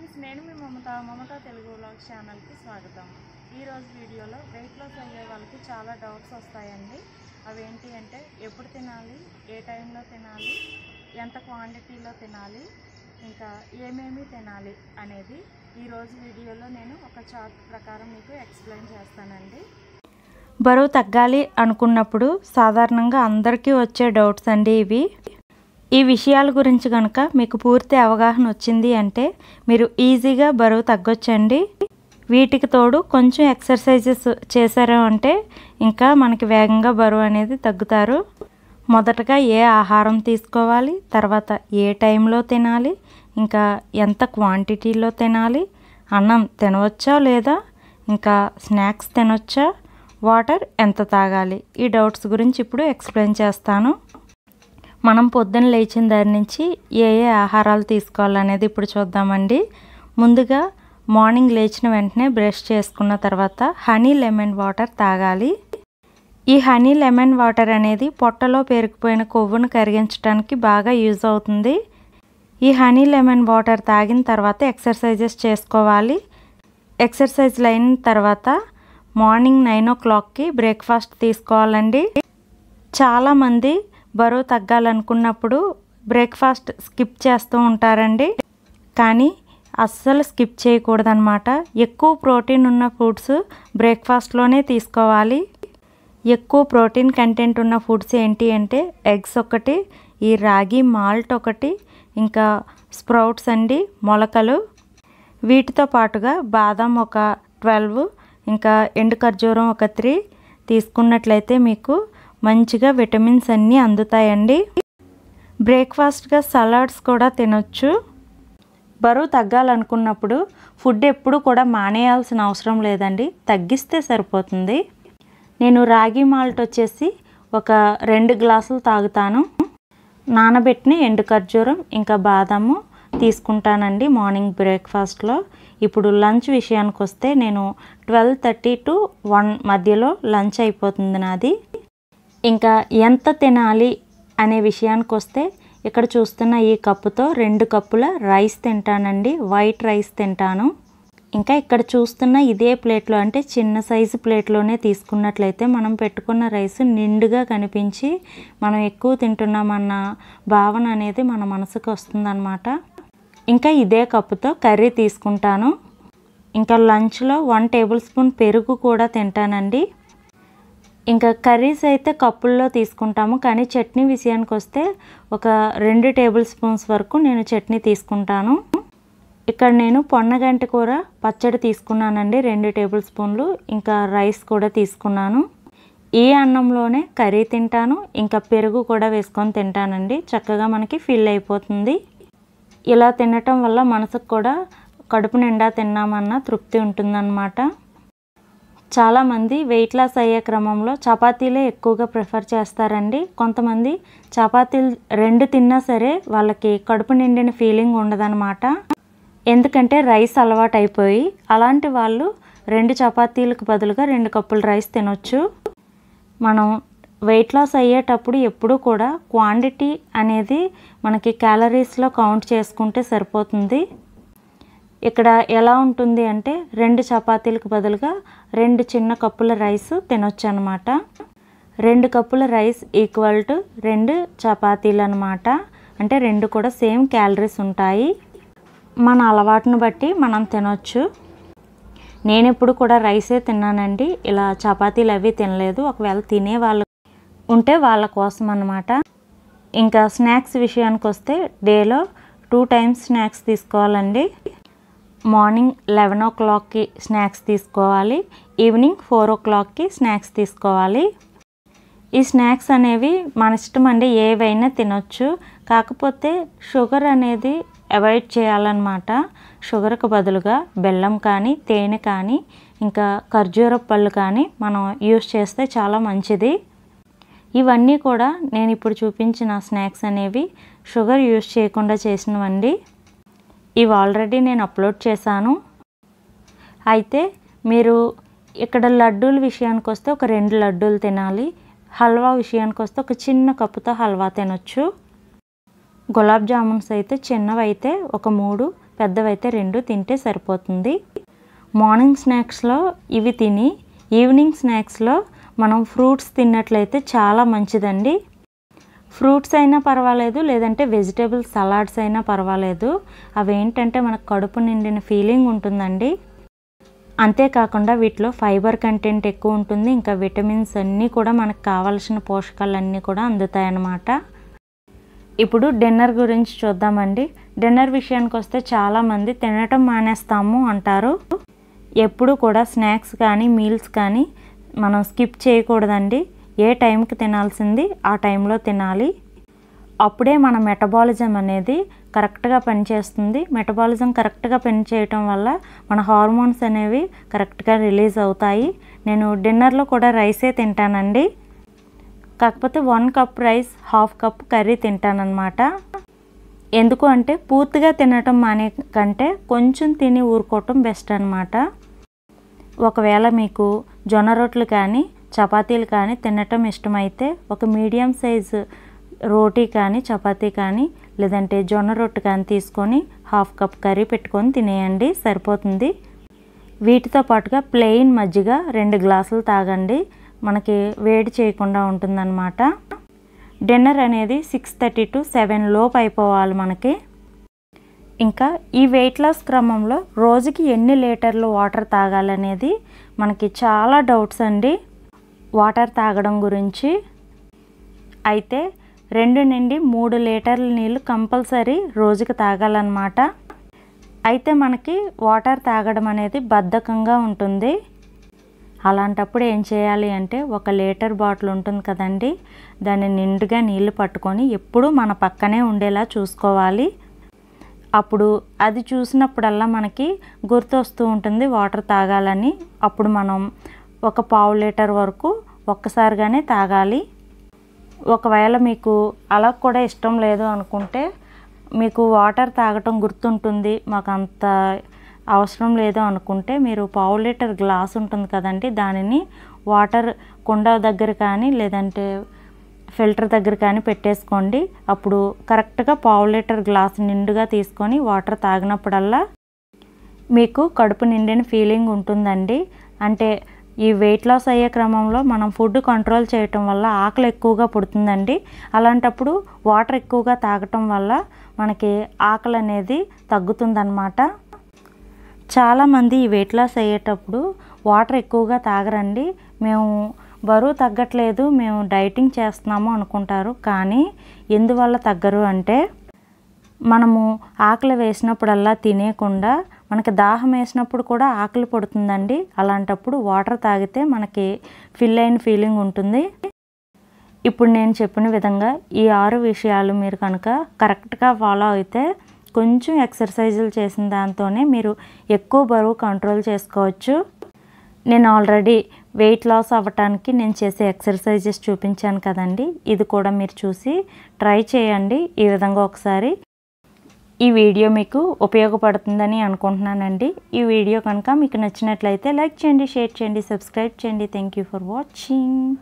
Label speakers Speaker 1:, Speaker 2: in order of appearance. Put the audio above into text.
Speaker 1: friends నేను మీ మమత మమత Telugu blog ఛానల్కి స్వాగతం ఈరోజు వీడియోలో వెయిట్ లాస్ అయ్యే వాళ్ళకి చాలా డౌట్స్ వస్తాయండి అవి ఏంటి అంటే ఎప్పుడు తినాలి ఏ టైంలో తినాలి ఎంత క్వాంటిటీలో తినాలి ఇంకా ఏమేమి తినాలి అనేది ఈరోజు వీడియోలో నేను ఒక చార్ట్ ప్రకారం మీకు ఎక్స్ప్లెయిన్ చేస్తానండి బరువు తగ్గాలి అనుకున్నప్పుడు సాధారణంగా అందరికీ వచ్చే డౌట్స్ అండి ఇవి ఈ విషయాల గురించి కనుక మీకు పూర్తి అవగాహన వచ్చింది అంటే మీరు ఈజీగా బరువు తగ్గొచ్చండి వీటికి తోడు కొంచెం ఎక్సర్సైజెస్ చేశారు అంటే ఇంకా మనకి వేగంగా బరువు అనేది తగ్గుతారు మొదటగా ఏ ఆహారం తీసుకోవాలి తర్వాత ఏ టైంలో తినాలి ఇంకా ఎంత క్వాంటిటీలో తినాలి అన్నం తినవచ్చా లేదా ఇంకా స్నాక్స్ తినొచ్చా వాటర్ ఎంత తాగాలి ఈ డౌట్స్ గురించి ఇప్పుడు ఎక్స్ప్లెయిన్ చేస్తాను మనం పొద్దున లేచిన దాని నుంచి ఏ ఏ ఆహారాలు తీసుకోవాలనేది ఇప్పుడు చూద్దామండి ముందుగా మార్నింగ్ లేచిన వెంటనే బ్రష్ చేసుకున్న తర్వాత హనీ లెమన్ వాటర్ తాగాలి ఈ హనీ లెమన్ వాటర్ అనేది పొట్టలో పేరుకుపోయిన కొవ్వును కరిగించడానికి బాగా యూజ్ అవుతుంది ఈ హనీ లెమన్ వాటర్ తాగిన తర్వాత ఎక్సర్సైజెస్ చేసుకోవాలి ఎక్సర్సైజ్లు అయిన తర్వాత మార్నింగ్ నైన్ ఓ క్లాక్కి బ్రేక్ఫాస్ట్ తీసుకోవాలండి చాలామంది బరువు తగ్గాలనుకున్నప్పుడు బ్రేక్ఫాస్ట్ స్కిప్ చేస్తూ ఉంటారండి కానీ అస్సలు స్కిప్ చేయకూడదనమాట ఎక్కువ ప్రోటీన్ ఉన్న ఫుడ్స్ బ్రేక్ఫాస్ట్లోనే తీసుకోవాలి ఎక్కువ ప్రోటీన్ కంటెంట్ ఉన్న ఫుడ్స్ ఏంటి అంటే ఎగ్స్ ఒకటి ఈ రాగి మాల్ట్ ఒకటి ఇంకా స్ప్రౌట్స్ అండి మొలకలు వీటితో పాటుగా బాదం ఒక ట్వెల్వ్ ఇంకా ఎండు ఖర్జూరం ఒక త్రీ తీసుకున్నట్లయితే మీకు మంచిగా విటమిన్స్ అన్నీ అందుతాయండి బ్రేక్ఫాస్ట్గా సలాడ్స్ కూడా తినొచ్చు బరువు తగ్గాలనుకున్నప్పుడు ఫుడ్ ఎప్పుడు కూడా మానేయాల్సిన అవసరం లేదండి తగ్గిస్తే సరిపోతుంది నేను రాగి మాల్ట్ వచ్చేసి ఒక రెండు గ్లాసులు తాగుతాను నానబెట్టిన ఎండు ఖర్జూరం ఇంకా బాదాము తీసుకుంటానండి మార్నింగ్ బ్రేక్ఫాస్ట్లో ఇప్పుడు లంచ్ విషయానికి వస్తే నేను ట్వెల్వ్ థర్టీ టు వన్ మధ్యలో లంచ్ అయిపోతుంది నాది ఇంకా ఎంత తినాలి అనే విషయానికి వస్తే ఇక్కడ చూస్తున్న ఈ కప్పుతో రెండు కప్పుల రైస్ తింటానండి వైట్ రైస్ తింటాను ఇంకా ఇక్కడ చూస్తున్న ఇదే ప్లేట్లో అంటే చిన్న సైజు ప్లేట్లోనే తీసుకున్నట్లయితే మనం పెట్టుకున్న రైస్ నిండుగా కనిపించి మనం ఎక్కువ తింటున్నామన్న భావన అనేది మన మనసుకు వస్తుందన్నమాట ఇంకా ఇదే కప్పుతో కర్రీ తీసుకుంటాను ఇంకా లంచ్లో వన్ టేబుల్ స్పూన్ పెరుగు కూడా తింటానండి ఇంకా కర్రీస్ అయితే కప్పుల్లో తీసుకుంటాము కానీ చట్నీ విషయానికి వస్తే ఒక రెండు టేబుల్ స్పూన్స్ వరకు నేను చట్నీ తీసుకుంటాను ఇక్కడ నేను పొన్నగంటి కూర పచ్చడి తీసుకున్నానండి రెండు టేబుల్ స్పూన్లు ఇంకా రైస్ కూడా తీసుకున్నాను ఈ అన్నంలోనే కర్రీ తింటాను ఇంకా పెరుగు కూడా వేసుకొని తింటానండి చక్కగా మనకి ఫిల్ అయిపోతుంది ఇలా తినటం వల్ల మనసుకు కూడా కడుపు నిండా తిన్నామన్న తృప్తి ఉంటుందన్నమాట చాలామంది వెయిట్ లాస్ అయ్యే క్రమంలో చపాతీలే ఎక్కువగా ప్రిఫర్ చేస్తారండి కొంతమంది చపాతీలు రెండు తిన్నా సరే వాళ్ళకి కడుపు నిండిన ఫీలింగ్ ఉండదనమాట ఎందుకంటే రైస్ అలవాటైపోయి అలాంటి వాళ్ళు రెండు చపాతీలకు బదులుగా రెండు కప్పులు రైస్ తినొచ్చు మనం వెయిట్ లాస్ అయ్యేటప్పుడు ఎప్పుడూ కూడా క్వాంటిటీ అనేది మనకి క్యాలరీస్లో కౌంట్ చేసుకుంటే సరిపోతుంది ఇక్కడ ఎలా ఉంటుంది అంటే రెండు చపాతీలకు బదులుగా రెండు చిన్న కప్పుల రైస్ తినొచ్చు అనమాట రెండు కప్పుల రైస్ ఈక్వల్ టు రెండు చపాతీలు అనమాట అంటే రెండు కూడా సేమ్ క్యాలరీస్ ఉంటాయి మన అలవాటును బట్టి మనం తినొచ్చు నేను ఎప్పుడు కూడా రైసే తిన్నానండి ఇలా చపాతీలు అవి తినలేదు ఒకవేళ తినే వాళ్ళు ఉంటే వాళ్ళ కోసం అనమాట ఇంకా స్నాక్స్ విషయానికి వస్తే డేలో టూ టైమ్స్ స్నాక్స్ తీసుకోవాలండి మార్నింగ్ లెవెన్ ఓ క్లాక్కి స్నాక్స్ తీసుకోవాలి ఈవినింగ్ ఫోర్ ఓ క్లాక్కి స్నాక్స్ తీసుకోవాలి ఈ స్నాక్స్ అనేవి మన ఇష్టం అండి ఏవైనా తినొచ్చు కాకపోతే షుగర్ అనేది అవాయిడ్ చేయాలన్నమాట షుగర్కి బదులుగా బెల్లం కానీ తేనె కానీ ఇంకా ఖర్జూర పళ్ళు కానీ మనం యూస్ చేస్తే చాలా మంచిది ఇవన్నీ కూడా నేను ఇప్పుడు చూపించిన స్నాక్స్ అనేవి షుగర్ యూస్ చేయకుండా చేసినవండి ఇవి ఆల్రెడీ నేను అప్లోడ్ చేశాను అయితే మీరు ఇక్కడ లడ్డూల విషయానికి వస్తే ఒక రెండు లడ్డూలు తినాలి హల్వా విషయానికి వస్తే ఒక చిన్న కప్పుతో హల్వా తినొచ్చు గులాబ్ జామున్స్ అయితే చిన్నవైతే ఒక మూడు పెద్దవైతే రెండు తింటే సరిపోతుంది మార్నింగ్ స్నాక్స్లో ఇవి తిని ఈవినింగ్ స్నాక్స్లో మనం ఫ్రూట్స్ తిన్నట్లయితే చాలా మంచిదండి ఫ్రూట్స్ అయినా పర్వాలేదు లేదంటే వెజిటేబుల్ సలాడ్స్ అయినా పర్వాలేదు అవేంటంటే మనకు కడుపు నిండిన ఫీలింగ్ ఉంటుందండి అంతేకాకుండా వీటిలో ఫైబర్ కంటెంట్ ఎక్కువ ఉంటుంది ఇంకా విటమిన్స్ అన్నీ కూడా మనకు కావాల్సిన పోషకాలన్నీ కూడా అందుతాయన్నమాట ఇప్పుడు డిన్నర్ గురించి చూద్దామండి డిన్నర్ విషయానికి వస్తే చాలామంది తినటం మానేస్తాము అంటారు ఎప్పుడు కూడా స్నాక్స్ కానీ మీల్స్ కానీ మనం స్కిప్ చేయకూడదండి ఏ టైంకి తినాల్సింది ఆ టైంలో తినాలి అప్పుడే మన మెటబాలిజం అనేది కరెక్ట్గా పనిచేస్తుంది మెటబాలిజం కరెక్ట్గా పనిచేయటం వల్ల మన హార్మోన్స్ అనేవి కరెక్ట్గా రిలీజ్ అవుతాయి నేను డిన్నర్లో కూడా రైసే తింటానండి కాకపోతే one cup rice half cup curry తింటానన్నమాట ఎందుకు అంటే పూర్తిగా తినటం మానే కంటే కొంచెం తిని ఊరుకోవటం బెస్ట్ అనమాట ఒకవేళ మీకు జొన్న రొట్లు కానీ చపాతీలు కానీ తినటం ఇష్టమైతే ఒక మీడియం సైజు రోటీ కానీ చపాతీ కానీ లేదంటే జొన్న రొట్టె కానీ తీసుకొని హాఫ్ కప్ కర్రీ పెట్టుకొని తినేయండి సరిపోతుంది వీటితో పాటుగా ప్లెయిన్ మజ్జిగ రెండు గ్లాసులు తాగండి మనకి వేడి చేయకుండా ఉంటుందన్నమాట డిన్నర్ అనేది సిక్స్ థర్టీ టు సెవెన్ లోపు అయిపోవాలి మనకి ఇంకా ఈ వెయిట్ లాస్ క్రమంలో రోజుకి ఎన్ని లీటర్లు వాటర్ తాగాలనేది మనకి చాలా డౌట్స్ అండి వాటర్ తాగడం గురించి అయితే రెండు నుండి మూడు లీటర్ల నీళ్ళు కంపల్సరీ రోజుకి తాగాలన్నమాట అయితే మనకి వాటర్ తాగడం అనేది బద్ధకంగా ఉంటుంది అలాంటప్పుడు ఏం చేయాలి అంటే ఒక లీటర్ బాటిల్ ఉంటుంది కదండి దాన్ని నిండుగా నీళ్లు పట్టుకొని ఎప్పుడూ మన పక్కనే ఉండేలా చూసుకోవాలి అప్పుడు అది చూసినప్పుడల్లా మనకి గుర్తొస్తూ ఉంటుంది వాటర్ తాగాలని అప్పుడు మనం ఒక పావు లీటర్ వరకు ఒక్కసారిగానే తాగాలి ఒకవేళ మీకు అలా కూడా ఇష్టం లేదు అనుకుంటే మీకు వాటర్ తాగటం గుర్తుంటుంది మాకు అంత అవసరం లేదు అనుకుంటే మీరు పావు లీటర్ గ్లాస్ ఉంటుంది కదండి దానిని వాటర్ కుండ దగ్గర కానీ లేదంటే ఫిల్టర్ దగ్గర కానీ పెట్టేసుకోండి అప్పుడు కరెక్ట్గా పావు లీటర్ గ్లాస్ నిండుగా తీసుకొని వాటర్ తాగినప్పుడల్లా మీకు కడుపు నిండిన ఫీలింగ్ ఉంటుందండి అంటే ఈ వెయిట్ లాస్ అయ్యే క్రమంలో మనం ఫుడ్ కంట్రోల్ చేయటం వల్ల ఆకలి ఎక్కువగా పుడుతుందండి అలాంటప్పుడు వాటర్ ఎక్కువగా తాగటం వల్ల మనకి ఆకలి అనేది తగ్గుతుందన్నమాట చాలామంది ఈ వెయిట్ లాస్ అయ్యేటప్పుడు వాటర్ ఎక్కువగా తాగరండి మేము బరువు తగ్గట్లేదు మేము డైటింగ్ చేస్తున్నాము అనుకుంటారు కానీ ఎందువల్ల తగ్గరు అంటే మనము ఆకలి వేసినప్పుడల్లా తినేయకుండా మనకి దాహం వేసినప్పుడు కూడా ఆకలి పడుతుందండి అలాంటప్పుడు వాటర్ తాగితే మనకి ఫిల్ అయిన ఫీలింగ్ ఉంటుంది ఇప్పుడు నేను చెప్పిన విధంగా ఈ ఆరు విషయాలు మీరు కనుక కరెక్ట్గా ఫాలో అయితే కొంచెం ఎక్సర్సైజులు చేసిన దాంతోనే మీరు ఎక్కువ బరువు కంట్రోల్ చేసుకోవచ్చు నేను ఆల్రెడీ వెయిట్ లాస్ అవ్వటానికి నేను చేసే ఎక్సర్సైజెస్ చూపించాను కదండి ఇది కూడా మీరు చూసి ట్రై చేయండి ఈ విధంగా ఒకసారి ఈ వీడియో మీకు ఉపయోగపడుతుందని అనుకుంటున్నానండి ఈ వీడియో కనుక మీకు నచ్చినట్లయితే లైక్ చేయండి షేర్ చేయండి సబ్స్క్రైబ్ చేయండి థ్యాంక్ ఫర్ వాచింగ్